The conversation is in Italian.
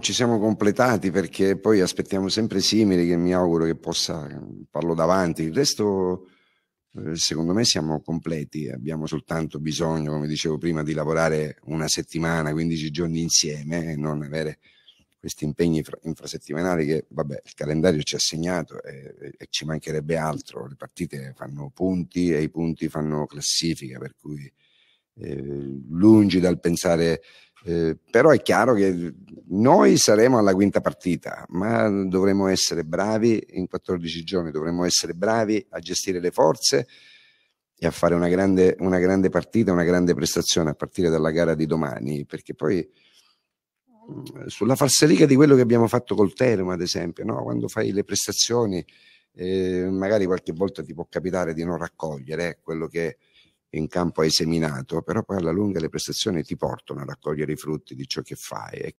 ci siamo completati perché poi aspettiamo sempre simili che mi auguro che possa farlo davanti. Il resto, eh, secondo me, siamo completi. Abbiamo soltanto bisogno, come dicevo prima, di lavorare una settimana, 15 giorni insieme e non avere questi impegni infrasettimanali che, vabbè, il calendario ci ha segnato e, e ci mancherebbe altro. Le partite fanno punti e i punti fanno classifica, per cui eh, lungi dal pensare eh, però è chiaro che noi saremo alla quinta partita, ma dovremo essere bravi in 14 giorni, dovremo essere bravi a gestire le forze e a fare una grande, una grande partita, una grande prestazione a partire dalla gara di domani, perché poi mm, sulla falsariga di quello che abbiamo fatto col Terma, ad esempio, no? quando fai le prestazioni, eh, magari qualche volta ti può capitare di non raccogliere eh, quello che in campo hai seminato, però poi alla lunga le prestazioni ti portano a raccogliere i frutti di ciò che fai.